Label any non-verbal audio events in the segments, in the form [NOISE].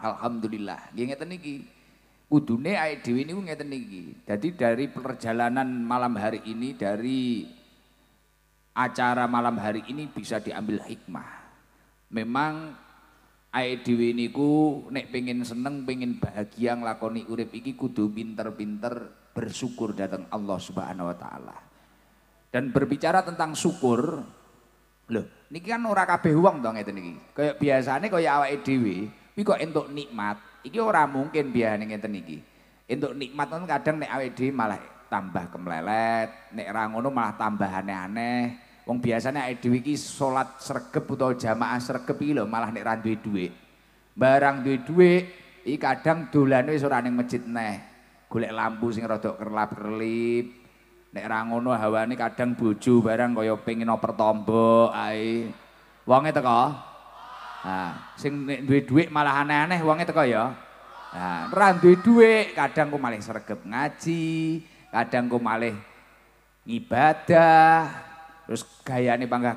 Alhamdulillah. Nggih ngeten niki. Kudune ae dhewe niku ngeten niki. Dadi dari perjalanan malam hari ini dari acara malam hari ini bisa diambil hikmah. Memang ae dhewe niku nek pengen seneng, pengen bahagia nglakoni urip iki kudu pinter-pinter bersyukur datang Allah Subhanahu wa taala. Dan berbicara tentang syukur, loh, niki kan ora kabeh wong to ngeten niki. Kayak biasane kaya awake dhewe, Tapi kok untuk nikmat, iki ora mungkin biar nih ngeten iki. Untuk nikmat kan kadang nek awet malah tambah kemlelet, nek rangono malah tambah aneh-aneh. Wong biasanya awet dewi iki sholat sergep atau jamaah sergep iki malah nek randu dewi. Barang dewi dewi, iki kadang dolan wis ora ning masjid neh. Golek lampu sing rada kerlap-kerlip. Nek rangono hawa ini kadang bucu barang kaya pengen oper tombok, ae. Wongnya teko, Nah, sing duit duwe duit malah aneh-aneh uangnya teko ya. Nah, ora duit duit kadang ku malah sergap ngaji, kadang ku malah ibadah, terus gaya gayane bangga,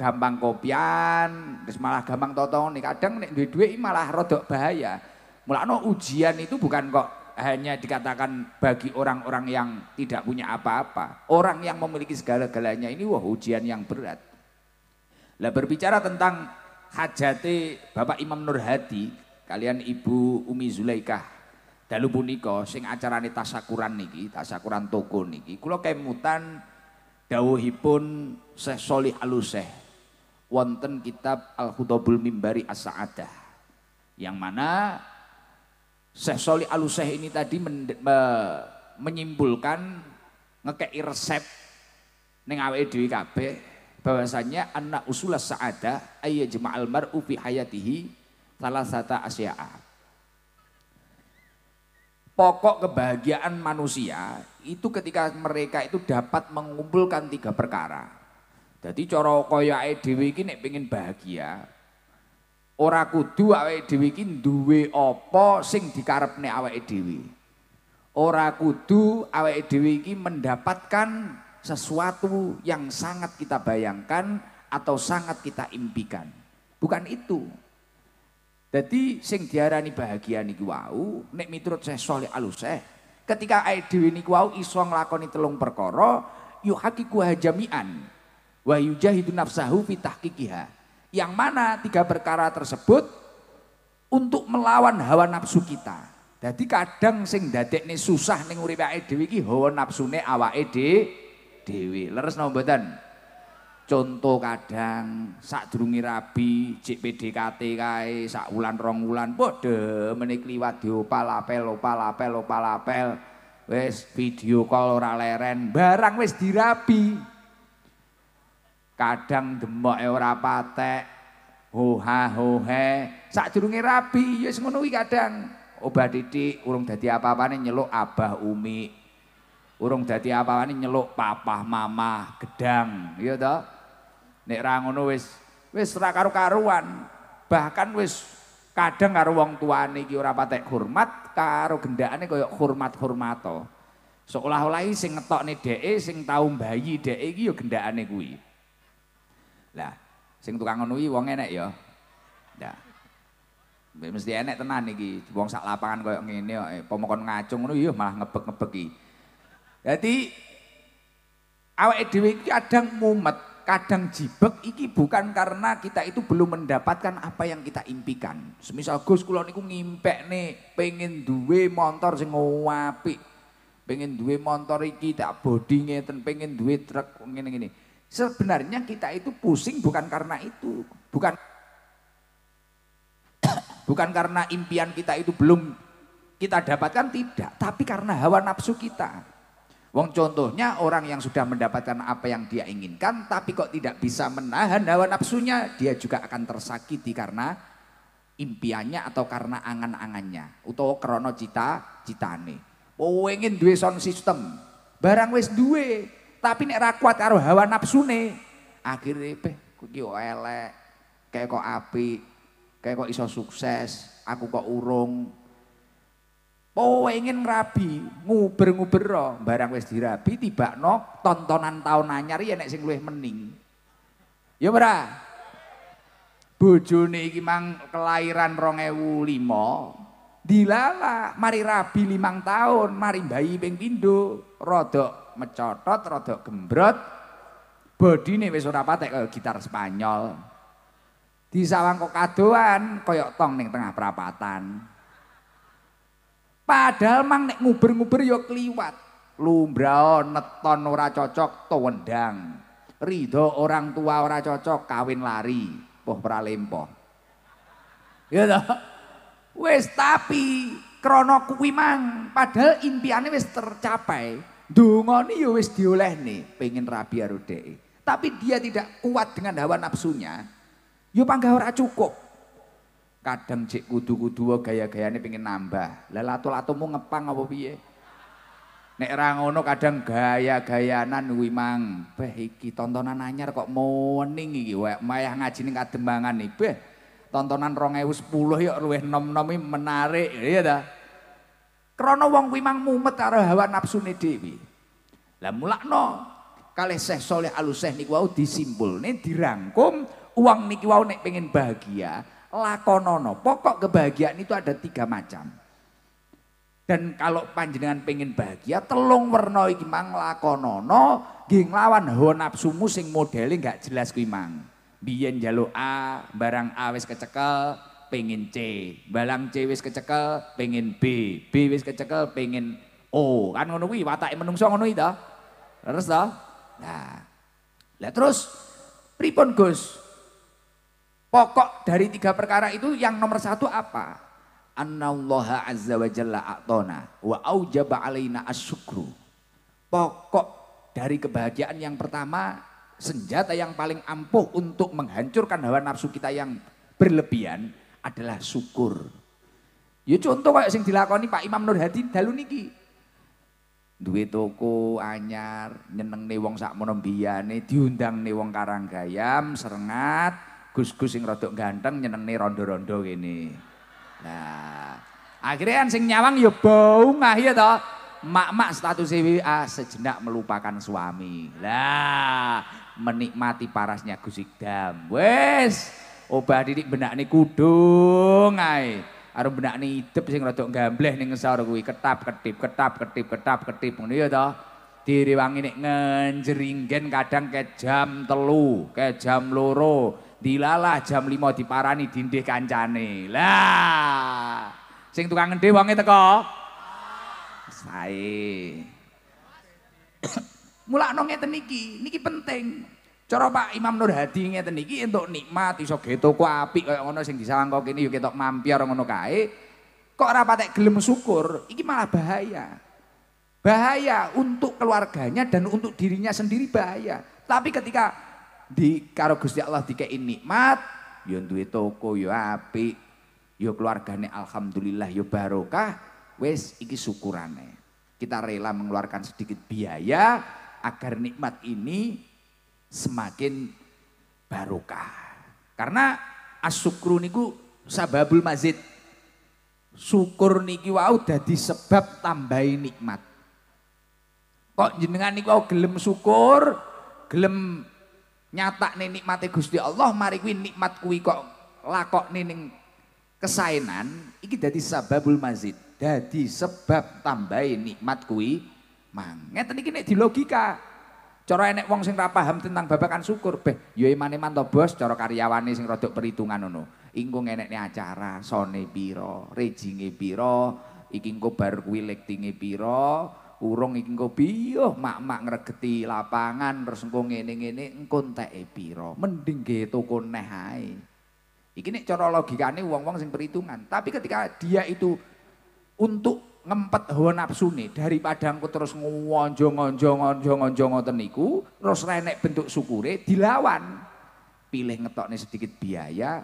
gampang kopian, terus malah gampang totong, nih Kadang nih duit duit malah rodok bahaya. Mulane ujian itu bukan kok hanya dikatakan bagi orang-orang yang tidak punya apa-apa. Orang yang memiliki segala-galanya ini wah ujian yang berat. Lah berbicara tentang Hajati Bapak Imam Nur Hadi kalian Ibu Umi Zulaikah dalu punika sing acarane tasakuran niki, tasakuran toko niki kula kemutan dawuhipun Syekh Shalih Aluseh wonten kitab Al Khutobul Mimbari As-Sa'adah yang mana Syekh Aluseh ini tadi men, me, menyimpulkan ngekei resep ning awake dhewe bahwasanya anak usulah saada ayat jemaal mar'u fi hayatihi salah satu asya'a. Pokok kebahagiaan manusia itu ketika mereka itu dapat mengumpulkan tiga perkara. Jadi coro koya dhewe kini nek pengen bahagia, ora kudu awake dewi iki duwe apa sing dikarepne awake dewi. Ora kudu awake mendapatkan sesuatu yang sangat kita bayangkan atau sangat kita impikan. Bukan itu. Jadi sing diarani bahagia niku wau nek miturut saya Shalih Aluseh ketika ae dhewe niku wau iso nglakoni telung perkara hakiku hajamian wa yujahidu nafsahu fi tahqiqiha. Yang mana tiga perkara tersebut untuk melawan hawa nafsu kita. Jadi kadang sing dadekne susah ning uripe ae dhewe iki hawa nafsune awake dhewe dhewe. Leres napa mboten? Conto kadang sakdurunge rabi, cek PDKT kae, sak wulan rong wulan padha menik liwat diopal apel opal apel opal apel. Wis video call ora leren, barang wis dirabi. Kadang demoke ora patek. Ho ha ho he. Sakdurunge rabi ya wis ngono kadang. Obat titik urung dadi apa-apane nyeluk Abah Umi. Urung dadi apa ini nyeluk papah mamah gedang, ya toh? Nek ra ngono wis wis ra karu-karuan. Bahkan wis kadang karo wong tuane iki ora patek hormat, karo gendakane kaya hormat-hormato. Seolah-olah sing ngetokne dheke sing tau bayi dheke iki ya gendakane kuwi. Lah, sing tukang ngono kuwi wong enek ya. Nah. Mesti enek tenan iki. Wong sak lapangan koyo ngene kok eh, pomokon ngacung ngono iya malah ngebek-ngebeki. Jadi awak edw ini kadang mumet, kadang jibek iki bukan karena kita itu belum mendapatkan apa yang kita impikan. Semisal Gus kulon itu ngimpek nih pengen duwe motor sing ngowapi, Pengen duwe motor iki tak bodinya, dan pengen duwe truk ngene ini. Sebenarnya kita itu pusing bukan karena itu, bukan [COUGHS] bukan karena impian kita itu belum kita dapatkan tidak, tapi karena hawa nafsu kita. Wong contohnya orang yang sudah mendapatkan apa yang dia inginkan tapi kok tidak bisa menahan hawa nafsunya, dia juga akan tersakiti karena impiannya atau karena angan-angannya utawa krono cita-citane. ingin duwe sound system, barang wis duwe, tapi nek ra kuat karo hawa nafsune, akhirnya pe kuwi elek, kayak kok api, kayak kok iso sukses, aku kok urung, pengen rabi nguber-nguber barang wis dirabi tiba no tontonan tahun anyar ya nek sing luwih mening ya ora bojone iki mang kelahiran 2005 dilala mari rabi limang tahun mari bayi ping pindho rada mecotot rada gembrot bodine wis ora patek kaya gitar Spanyol disawang kok kadoan kaya tong ning tengah perapatan Padahal mang nek nguber-nguber ya kliwat. Lumbrao neton ora cocok tuwendang. Ridho orang tua ora cocok kawin lari. Poh pralempoh. Ya toh? Wis tapi krana kuwi mang padahal impiane wis tercapai. Dungane ya wis nih pengen rabi karo Tapi dia tidak kuat dengan hawa nafsunya. Ya panggah ora cukup kadang cek kudu-kudu gaya ini pengen nambah. Lah lato mau ngepang apa biye Nek rangono kadang gaya-gayanan kuwi mang. Beh iki tontonan anyar kok moning iki wae mayah ngajine kademangan iki. Beh tontonan 2010 yuk luwih nom-nom menarik, iya ta? Krana wong kuwi mang mumet karo hawa nafsune dhewe. Lah mulakno kalih Syekh Saleh al niku wau disimpulne dirangkum uang niki wau nek pengen bahagia lakonono. Pokok kebahagiaan itu ada tiga macam. Dan kalau panjenengan pengen bahagia, telung werna iki mang lakonono, ging lawan hawa nafsumu sing modeli nggak jelas kuwi mang. Biyen jalo A, barang A wis kecekel, pengen C. Barang C wis kecekel, pengen B. B wis kecekel, pengen O. Kan ngono kuwi watake menungso ngono iki to. Terus to? Nah. Lah terus pripun Gus? Pokok dari tiga perkara itu yang nomor satu apa? Annallaha azza wa jalla a'tona wa aujaba alaina asyukru. Pokok dari kebahagiaan yang pertama, senjata yang paling ampuh untuk menghancurkan hawa nafsu kita yang berlebihan adalah syukur. Ya contoh kayak sing dilakoni Pak Imam Nur Hadi dalu niki. Duit toko anyar, nyeneng nih wong sak diundang nih wong Karanggayam, Serengat, Gus-gus yang rodok ganteng nih rondo-rondo gini, Nah, akhirnya kan sing nyawang ya bau ngah ya toh. Mak-mak status e WA sejenak melupakan suami. Lah, menikmati parasnya Gus Ikdam. Wes, obah didik benak nih kudung arum benak nih hidup sing rodok gambleh nih ngesor kuwi ketap ketip ketap ketip ketap ketip ngono ya toh. Direwangi nih ngenjeringgen kadang ke jam telu, ke jam loro, Dilalah jam lima diparani dindih kancane. Lah. Sing tukang ngendi wonge teko. Sae. [COUGHS] Mulakno ngeten niki, niki penting. Cara Pak Imam Nur Hadi ngeten niki entuk nikmat iso ge toko apik kaya ngono sing kok kene yo ketok mampir ngono kae. Kok ora patek gelem syukur, iki malah bahaya. bahaya untuk keluarganya dan untuk dirinya sendiri bahaya. Tapi ketika di karo Gusti Allah dikei nikmat, ya duwe toko ya apik, ya keluargane alhamdulillah ya barokah, wis iki syukurane. Kita rela mengeluarkan sedikit biaya agar nikmat ini semakin barokah. Karena asyukru niku sababul mazid. Syukur niki wau dadi sebab tambahi nikmat. Kok jenengan niku gelem syukur, gelem nih nikmate Gusti Allah mari kuwi nikmat kuwi kok lakokne nining kesainan iki dadi sababul mazid dadi sebab tambahin nikmat kuwi mang ngeten iki nek di logika cara enek wong sing ora paham tentang babakan syukur beh ya imane mantap bos cara karyawane sing rodok perhitungan ngono enek ngenekne acara sone biro rejinge biro iki engko bar kuwi lektinge urung iki engko piye mak-mak ngregeti lapangan terus engko ngene-ngene engko enteke mending ge toko neh ae iki nek cara logikane wong-wong sing perhitungan tapi ketika dia itu untuk ngempet hawa nih daripada engko terus ngonjo-ngonjo-ngonjo-ngonjo ngoten niku terus renek bentuk syukure dilawan pilih ngetok nih sedikit biaya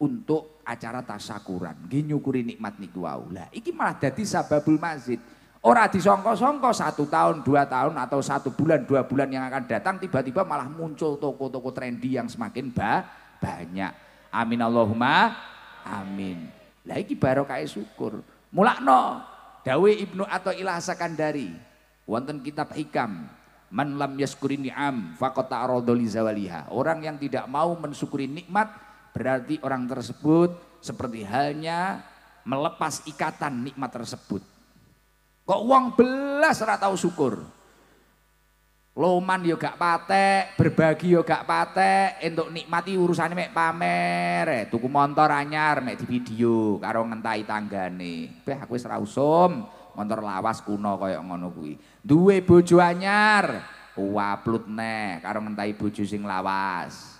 untuk acara tasakuran gini nyukuri nikmat niku wau lah iki malah jadi sababul mazid Ora disongko-songko satu tahun, dua tahun atau satu bulan, dua bulan yang akan datang tiba-tiba malah muncul toko-toko trendy yang semakin ba banyak. Amin Allahumma amin. Lagi barokah syukur. Mulakno dawe Ibnu atau Ilah Sakandari wonten kitab Hikam Man lam yaskuri ni'am faqata aradoli zawaliha. Orang yang tidak mau mensyukuri nikmat berarti orang tersebut seperti halnya melepas ikatan nikmat tersebut. Kok uang belas ora tau syukur. Loman yo gak patek, berbagi yo gak patek, entuk nikmati urusane mek pamer, eh, tuku motor anyar mek di video karo ngentai tanggane. Beh aku wis ora usum, motor lawas kuno kaya ngono kuwi. Duwe bojo anyar, waplut oh, neh karo ngentai bojo sing lawas.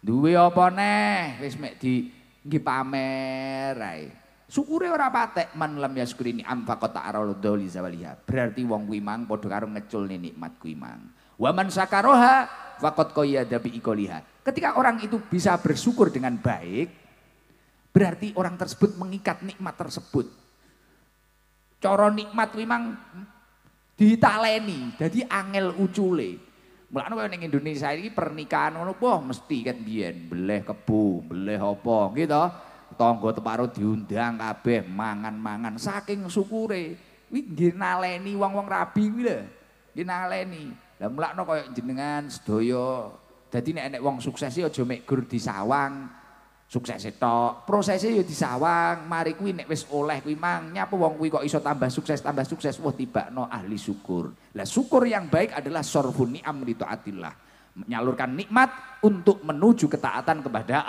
Duwe opo neh wis mek di nggih pamer ae. Syukure ora patek man lam yaskuri ni amfa kota araludoli zawaliha. Berarti wong kuwi mang padha karo ni nikmat kuwi mang. Wa man sakaroha faqad qayyada bi ikoliha. Ketika orang itu bisa bersyukur dengan baik, berarti orang tersebut mengikat nikmat tersebut. Coro nikmat kuwi mang ditaleni, jadi angel ucule. Mulane yang ning Indonesia ini pernikahan ngono boh mesti kan biyen beleh kebu, beleh apa gitu tonggo teparo diundang kabeh mangan-mangan saking syukure. Kuwi nggih naleni wong-wong rabi kuwi lho. Nggih naleni. Lah mulakno kaya jenengan sedaya. Dadi nek nek wong sukses sih ya aja mek gur sawang, Sukses tok. Prosese ya sawang, Mari kuwi nek wis oleh kuwi mang nyapa wong kuwi kok iso tambah sukses, tambah sukses wah no ahli syukur. Lah syukur yang baik adalah sorfun ni'am li taatillah. Menyalurkan nikmat untuk menuju ketaatan kepada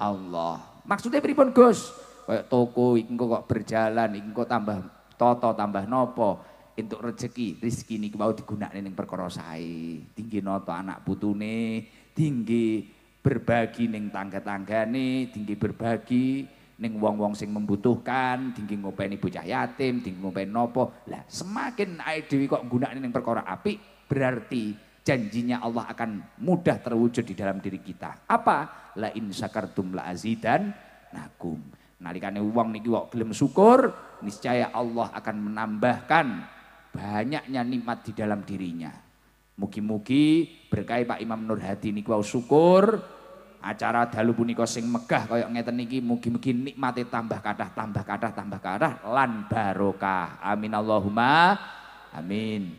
Allah. Maksudnya pripun Gus? Kayak toko iki kok berjalan, iki tambah toto tambah nopo untuk rezeki, rezeki ini mau digunakan yang perkara saya tinggi noto anak putune tinggi berbagi neng tangga tangga nih tinggi berbagi neng wong wong sing membutuhkan tinggi ngopeni bocah yatim tinggi ngopeni nopo lah semakin dewi kok gunakan yang perkara api berarti janjinya Allah akan mudah terwujud di dalam diri kita. Apa? La in syakartum la azidan nakum. Nalikane uang niki wong gelem syukur, niscaya Allah akan menambahkan banyaknya nikmat di dalam dirinya. Mugi-mugi berkah Pak Imam Nur niki niku syukur acara dalu punika sing megah kaya ngeten niki mugi-mugi nikmate tambah kathah tambah kathah tambah kathah lan barokah. Amin Allahumma amin.